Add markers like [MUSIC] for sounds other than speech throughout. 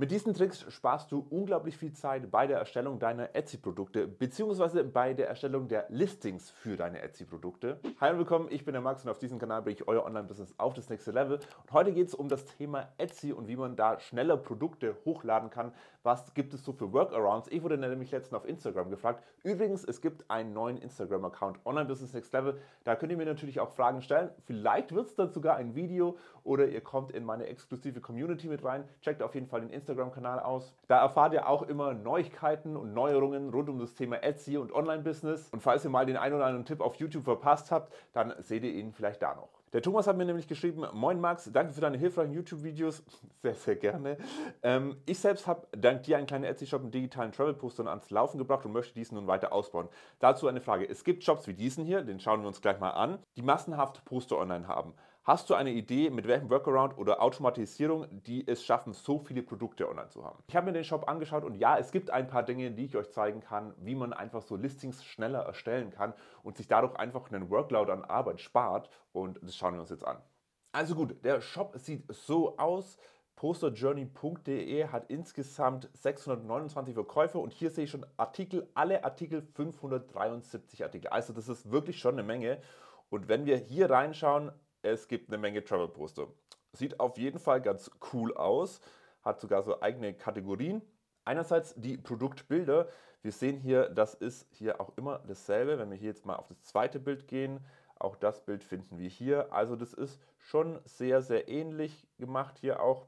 Mit diesen Tricks sparst du unglaublich viel Zeit bei der Erstellung deiner Etsy-Produkte bzw. bei der Erstellung der Listings für deine Etsy-Produkte. Hi und willkommen, ich bin der Max und auf diesem Kanal bringe ich euer Online-Business auf das nächste Level. Und heute geht es um das Thema Etsy und wie man da schneller Produkte hochladen kann, was gibt es so für Workarounds? Ich wurde nämlich letztens auf Instagram gefragt. Übrigens, es gibt einen neuen Instagram-Account, Online Business Next Level. Da könnt ihr mir natürlich auch Fragen stellen. Vielleicht wird es dann sogar ein Video oder ihr kommt in meine exklusive Community mit rein. Checkt auf jeden Fall den Instagram-Kanal aus. Da erfahrt ihr auch immer Neuigkeiten und Neuerungen rund um das Thema Etsy und Online-Business. Und falls ihr mal den einen oder anderen Tipp auf YouTube verpasst habt, dann seht ihr ihn vielleicht da noch. Der Thomas hat mir nämlich geschrieben, moin Max, danke für deine hilfreichen YouTube-Videos, [LAUGHS] sehr, sehr gerne. Ähm, ich selbst habe dank dir einen kleinen Etsy-Shop mit digitalen travel postern ans Laufen gebracht und möchte diesen nun weiter ausbauen. Dazu eine Frage. Es gibt Shops wie diesen hier, den schauen wir uns gleich mal an, die massenhaft Poster online haben. Hast du eine Idee, mit welchem Workaround oder Automatisierung die es schaffen, so viele Produkte online zu haben? Ich habe mir den Shop angeschaut und ja, es gibt ein paar Dinge, die ich euch zeigen kann, wie man einfach so Listings schneller erstellen kann und sich dadurch einfach einen Workload an Arbeit spart und das schauen wir uns jetzt an. Also gut, der Shop sieht so aus. Posterjourney.de hat insgesamt 629 Verkäufe und hier sehe ich schon Artikel, alle Artikel 573 Artikel. Also das ist wirklich schon eine Menge. Und wenn wir hier reinschauen, es gibt eine Menge Travel-Poster. Sieht auf jeden Fall ganz cool aus, hat sogar so eigene Kategorien. Einerseits die Produktbilder. Wir sehen hier, das ist hier auch immer dasselbe. Wenn wir hier jetzt mal auf das zweite Bild gehen, auch das Bild finden wir hier. Also das ist schon sehr, sehr ähnlich gemacht hier auch.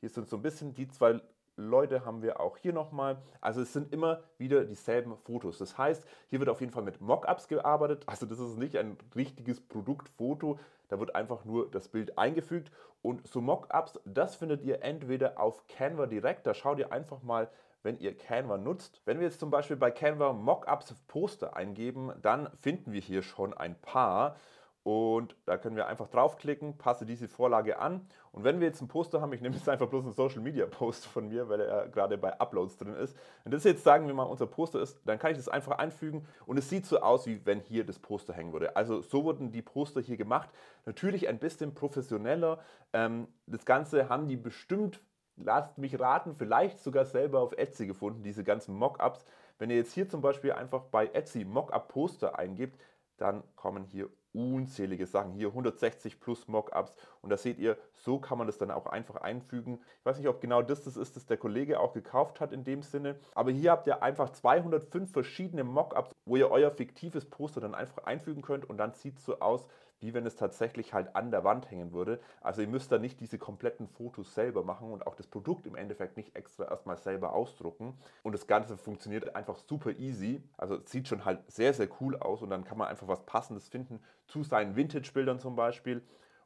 Hier sind so ein bisschen die zwei Leute haben wir auch hier nochmal. Also es sind immer wieder dieselben Fotos. Das heißt, hier wird auf jeden Fall mit Mockups gearbeitet. Also das ist nicht ein richtiges Produktfoto, da wird einfach nur das Bild eingefügt und so Mockups, das findet ihr entweder auf Canva direkt, da schaut ihr einfach mal wenn ihr Canva nutzt. Wenn wir jetzt zum Beispiel bei Canva Mockups Poster eingeben, dann finden wir hier schon ein paar. Und da können wir einfach draufklicken, passe diese Vorlage an. Und wenn wir jetzt ein Poster haben, ich nehme jetzt einfach bloß einen Social Media Post von mir, weil er gerade bei Uploads drin ist. Wenn das jetzt, sagen wir mal, unser Poster ist, dann kann ich das einfach einfügen und es sieht so aus, wie wenn hier das Poster hängen würde. Also so wurden die Poster hier gemacht. Natürlich ein bisschen professioneller. Ähm, das Ganze haben die bestimmt, lasst mich raten, vielleicht sogar selber auf Etsy gefunden, diese ganzen Mockups. Wenn ihr jetzt hier zum Beispiel einfach bei Etsy Mockup Poster eingebt, dann kommen hier unzählige Sachen. Hier 160 plus Mockups und da seht ihr, so kann man das dann auch einfach einfügen. Ich weiß nicht, ob genau das das ist, das der Kollege auch gekauft hat in dem Sinne, aber hier habt ihr einfach 205 verschiedene Mockups, wo ihr euer fiktives Poster dann einfach einfügen könnt und dann sieht es so aus, wie wenn es tatsächlich halt an der Wand hängen würde. Also ihr müsst da nicht diese kompletten Fotos selber machen und auch das Produkt im Endeffekt nicht extra erstmal selber ausdrucken. Und das Ganze funktioniert einfach super easy. Also es sieht schon halt sehr, sehr cool aus und dann kann man einfach was Passendes finden zu seinen Vintage-Bildern zum Beispiel.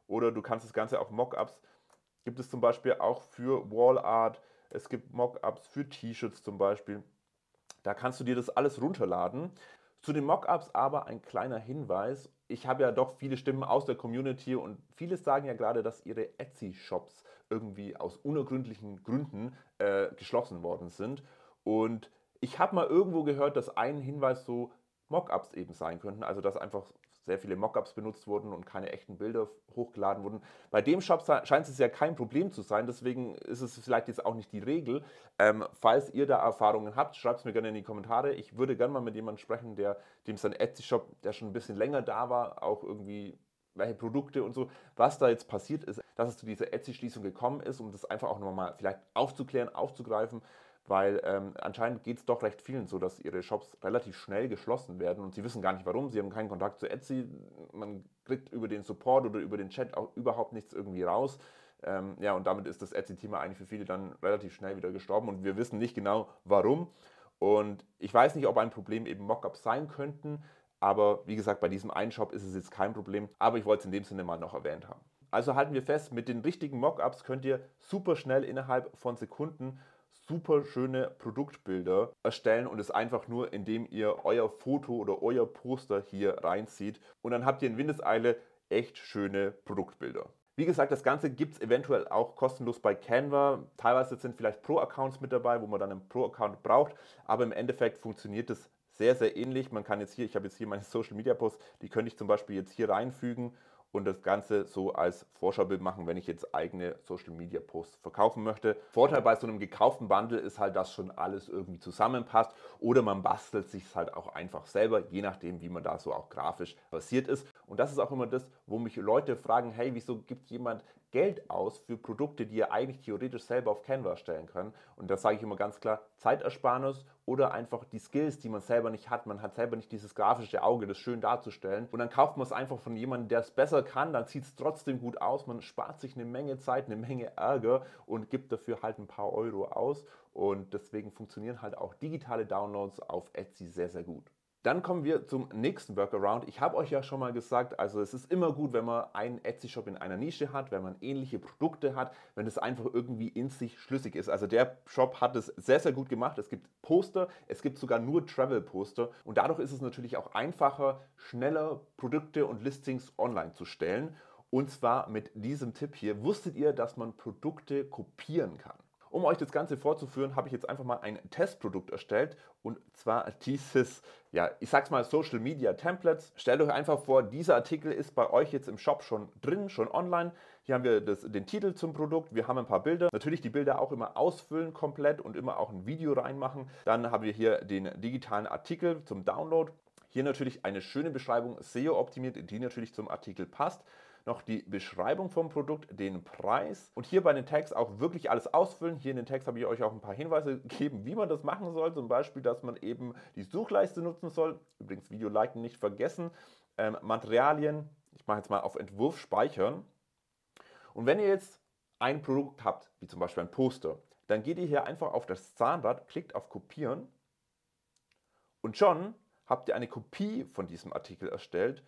Oder du kannst das Ganze auch Mockups, gibt es zum Beispiel auch für Wall Art, es gibt Mockups für T-Shirts zum Beispiel. Da kannst du dir das alles runterladen zu den Mockups aber ein kleiner Hinweis. Ich habe ja doch viele Stimmen aus der Community und viele sagen ja gerade, dass ihre Etsy-Shops irgendwie aus unergründlichen Gründen äh, geschlossen worden sind. Und ich habe mal irgendwo gehört, dass ein Hinweis so Mockups eben sein könnten. Also dass einfach sehr viele Mockups benutzt wurden und keine echten Bilder hochgeladen wurden. Bei dem Shop scheint es ja kein Problem zu sein, deswegen ist es vielleicht jetzt auch nicht die Regel. Ähm, falls ihr da Erfahrungen habt, schreibt es mir gerne in die Kommentare. Ich würde gerne mal mit jemandem sprechen, der dem sein Etsy-Shop, der schon ein bisschen länger da war, auch irgendwie welche Produkte und so, was da jetzt passiert ist, dass es zu dieser Etsy-Schließung gekommen ist, um das einfach auch nochmal vielleicht aufzuklären, aufzugreifen weil ähm, anscheinend geht es doch recht vielen so, dass ihre Shops relativ schnell geschlossen werden und sie wissen gar nicht warum, sie haben keinen Kontakt zu Etsy, man kriegt über den Support oder über den Chat auch überhaupt nichts irgendwie raus. Ähm, ja, und damit ist das Etsy-Thema eigentlich für viele dann relativ schnell wieder gestorben und wir wissen nicht genau warum. Und ich weiß nicht, ob ein Problem eben Mockups sein könnten, aber wie gesagt, bei diesem einen Shop ist es jetzt kein Problem, aber ich wollte es in dem Sinne mal noch erwähnt haben. Also halten wir fest, mit den richtigen Mockups könnt ihr super schnell innerhalb von Sekunden super schöne Produktbilder erstellen und es einfach nur, indem ihr euer Foto oder euer Poster hier reinzieht und dann habt ihr in Windeseile echt schöne Produktbilder. Wie gesagt, das Ganze gibt es eventuell auch kostenlos bei Canva. Teilweise sind vielleicht Pro-Accounts mit dabei, wo man dann einen Pro-Account braucht, aber im Endeffekt funktioniert es sehr, sehr ähnlich. Man kann jetzt hier, ich habe jetzt hier meine [LAUGHS] Social Media Posts, die könnte ich zum Beispiel jetzt hier reinfügen und das Ganze so als Vorschaubild machen, wenn ich jetzt eigene Social Media Posts verkaufen möchte. Vorteil bei so einem gekauften Bundle ist halt, dass schon alles irgendwie zusammenpasst oder man bastelt sich es halt auch einfach selber, je nachdem, wie man da so auch grafisch basiert ist. Und das ist auch immer das, wo mich Leute fragen, hey, wieso gibt jemand Geld aus für Produkte, die ihr eigentlich theoretisch selber auf Canva stellen könnt. Und da sage ich immer ganz klar, Zeitersparnis oder einfach die Skills, die man selber nicht hat. Man hat selber nicht dieses grafische Auge, das schön darzustellen. Und dann kauft man es einfach von jemandem, der es besser kann, dann sieht es trotzdem gut aus. Man spart sich eine Menge Zeit, eine Menge Ärger und gibt dafür halt ein paar Euro aus. Und deswegen funktionieren halt auch digitale Downloads auf Etsy sehr, sehr gut. Dann kommen wir zum nächsten Workaround. Ich habe euch ja schon mal gesagt, also es ist immer gut, wenn man einen Etsy-Shop in einer Nische hat, wenn man ähnliche Produkte hat, wenn es einfach irgendwie in sich schlüssig ist. Also der Shop hat es sehr, sehr gut gemacht. Es gibt Poster, es gibt sogar nur Travel-Poster und dadurch ist es natürlich auch einfacher, schneller Produkte und Listings online zu stellen. Und zwar mit diesem Tipp hier. Wusstet ihr, dass man Produkte kopieren kann? Um euch das Ganze vorzuführen, habe ich jetzt einfach mal ein Testprodukt erstellt und zwar dieses, ja, ich sag's mal Social Media Templates. Stellt euch einfach vor, dieser Artikel ist bei euch jetzt im Shop schon drin, schon online. Hier haben wir das, den Titel zum Produkt, wir haben ein paar Bilder. Natürlich die Bilder auch immer ausfüllen komplett und immer auch ein Video reinmachen. Dann haben wir hier den digitalen Artikel zum Download. Hier natürlich eine schöne Beschreibung, SEO optimiert, die natürlich zum Artikel passt noch die Beschreibung vom Produkt, den Preis und hier bei den Tags auch wirklich alles ausfüllen. Hier in den Tags habe ich euch auch ein paar Hinweise gegeben, wie man das machen soll. Zum Beispiel, dass man eben die Suchleiste nutzen soll. Übrigens, Video liken nicht vergessen. Ähm, Materialien, ich mache jetzt mal auf Entwurf speichern. Und wenn ihr jetzt ein Produkt habt, wie zum Beispiel ein Poster, dann geht ihr hier einfach auf das Zahnrad, klickt auf Kopieren und schon habt ihr eine Kopie von diesem Artikel erstellt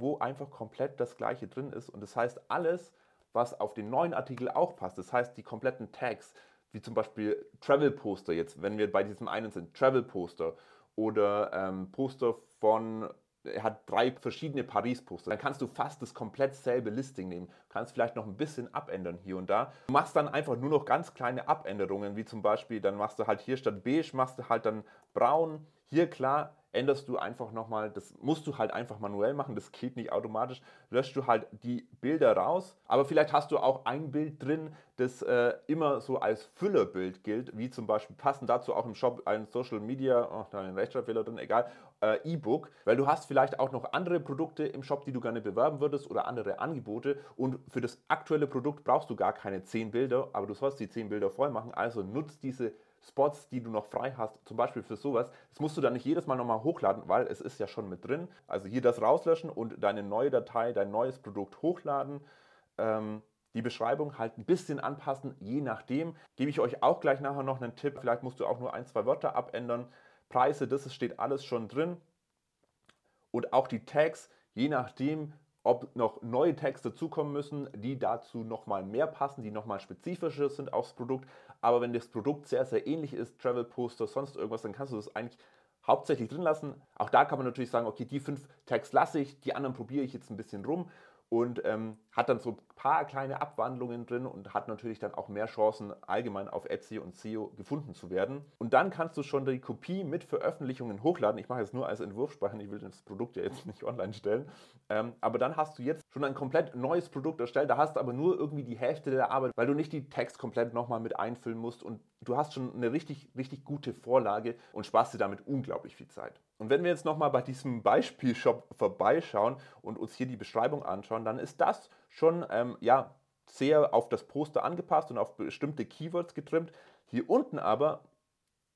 wo einfach komplett das Gleiche drin ist. Und das heißt, alles, was auf den neuen Artikel auch passt, das heißt, die kompletten Tags, wie zum Beispiel Travel Poster jetzt, wenn wir bei diesem einen sind, Travel Poster oder ähm, Poster von, er hat drei verschiedene Paris-Poster, dann kannst du fast das komplett selbe Listing nehmen, kannst vielleicht noch ein bisschen abändern hier und da. Du machst dann einfach nur noch ganz kleine Abänderungen, wie zum Beispiel, dann machst du halt hier statt beige, machst du halt dann braun, hier klar änderst du einfach nochmal, das musst du halt einfach manuell machen, das geht nicht automatisch, löscht du halt die Bilder raus. Aber vielleicht hast du auch ein Bild drin, das äh, immer so als Füllerbild gilt, wie zum Beispiel passend dazu auch im Shop ein Social Media, oh, da ein Rechtschreibfehler drin, egal, äh, E-Book, weil du hast vielleicht auch noch andere Produkte im Shop, die du gerne bewerben würdest oder andere Angebote und für das aktuelle Produkt brauchst du gar keine 10 Bilder, aber du sollst die 10 Bilder voll machen, also nutzt diese Spots, die du noch frei hast, zum Beispiel für sowas, das musst du dann nicht jedes Mal nochmal hochladen, weil es ist ja schon mit drin. Also hier das rauslöschen und deine neue Datei, dein neues Produkt hochladen. Ähm, die Beschreibung halt ein bisschen anpassen, je nachdem. Gebe ich euch auch gleich nachher noch einen Tipp. Vielleicht musst du auch nur ein, zwei Wörter abändern. Preise, das steht alles schon drin. Und auch die Tags, je nachdem, ob noch neue Tags dazukommen müssen, die dazu nochmal mehr passen, die nochmal spezifischer sind aufs Produkt. Aber wenn das Produkt sehr, sehr ähnlich ist, Travel Poster, sonst irgendwas, dann kannst du das eigentlich hauptsächlich drin lassen. Auch da kann man natürlich sagen, okay, die fünf Tags lasse ich, die anderen probiere ich jetzt ein bisschen rum und ähm, hat dann so ein paar kleine Abwandlungen drin und hat natürlich dann auch mehr Chancen, allgemein auf Etsy und SEO gefunden zu werden. Und dann kannst du schon die Kopie mit Veröffentlichungen hochladen. Ich mache jetzt nur als Entwurfsprecher, ich will das Produkt ja jetzt [LAUGHS] nicht online stellen. Ähm, aber dann hast du jetzt schon ein komplett neues Produkt erstellt, da hast du aber nur irgendwie die Hälfte der Arbeit, weil du nicht die Text komplett nochmal mit einfüllen musst und du hast schon eine richtig, richtig gute Vorlage und sparst dir damit unglaublich viel Zeit. Und wenn wir jetzt nochmal bei diesem Beispielshop vorbeischauen und uns hier die Beschreibung anschauen, dann ist das schon ähm, ja, sehr auf das Poster angepasst und auf bestimmte Keywords getrimmt. Hier unten aber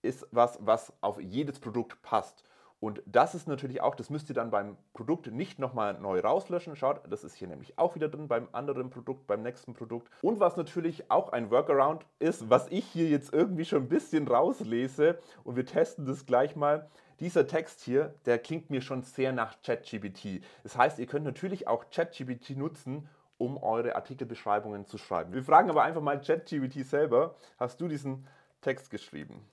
ist was, was auf jedes Produkt passt. Und das ist natürlich auch, das müsst ihr dann beim Produkt nicht nochmal neu rauslöschen. Schaut, das ist hier nämlich auch wieder drin beim anderen Produkt, beim nächsten Produkt. Und was natürlich auch ein Workaround ist, was ich hier jetzt irgendwie schon ein bisschen rauslese und wir testen das gleich mal. Dieser Text hier, der klingt mir schon sehr nach ChatGPT. Das heißt, ihr könnt natürlich auch ChatGPT nutzen, um eure Artikelbeschreibungen zu schreiben. Wir fragen aber einfach mal ChatGPT selber, hast du diesen Text geschrieben?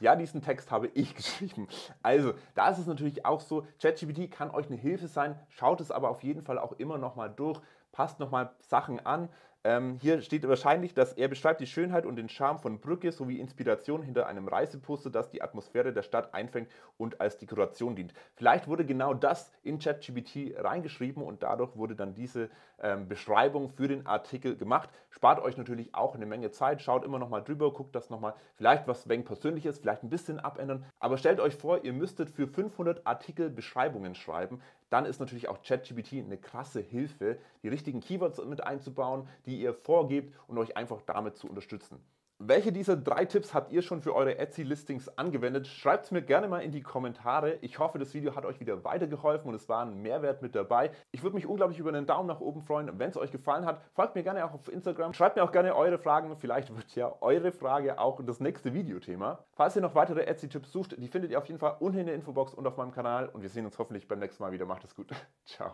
Ja, diesen Text habe ich [LAUGHS] geschrieben. Also, da ist es natürlich auch so, ChatGPT kann euch eine Hilfe sein, schaut es aber auf jeden Fall auch immer nochmal durch, passt nochmal Sachen an. Ähm, hier steht wahrscheinlich, dass er beschreibt die Schönheit und den Charme von Brücke sowie Inspiration hinter einem Reiseposter, das die Atmosphäre der Stadt einfängt und als Dekoration dient. Vielleicht wurde genau das in ChatGPT reingeschrieben und dadurch wurde dann diese ähm, Beschreibung für den Artikel gemacht. Spart euch natürlich auch eine Menge Zeit, schaut immer nochmal drüber, guckt das nochmal, vielleicht was wegen persönliches, vielleicht ein bisschen abändern. Aber stellt euch vor, ihr müsstet für 500 Artikel Beschreibungen schreiben dann ist natürlich auch ChatGPT eine krasse Hilfe, die richtigen Keywords mit einzubauen, die ihr vorgebt und euch einfach damit zu unterstützen. Welche dieser drei Tipps habt ihr schon für eure Etsy-Listings angewendet? Schreibt es mir gerne mal in die Kommentare. Ich hoffe, das Video hat euch wieder weitergeholfen und es war ein Mehrwert mit dabei. Ich würde mich unglaublich über einen Daumen nach oben freuen, wenn es euch gefallen hat. Folgt mir gerne auch auf Instagram. Schreibt mir auch gerne eure Fragen. Vielleicht wird ja eure Frage auch das nächste Videothema. Falls ihr noch weitere Etsy-Tipps sucht, die findet ihr auf jeden Fall unten in der Infobox und auf meinem Kanal. Und wir sehen uns hoffentlich beim nächsten Mal wieder. Macht es gut. [LAUGHS] Ciao.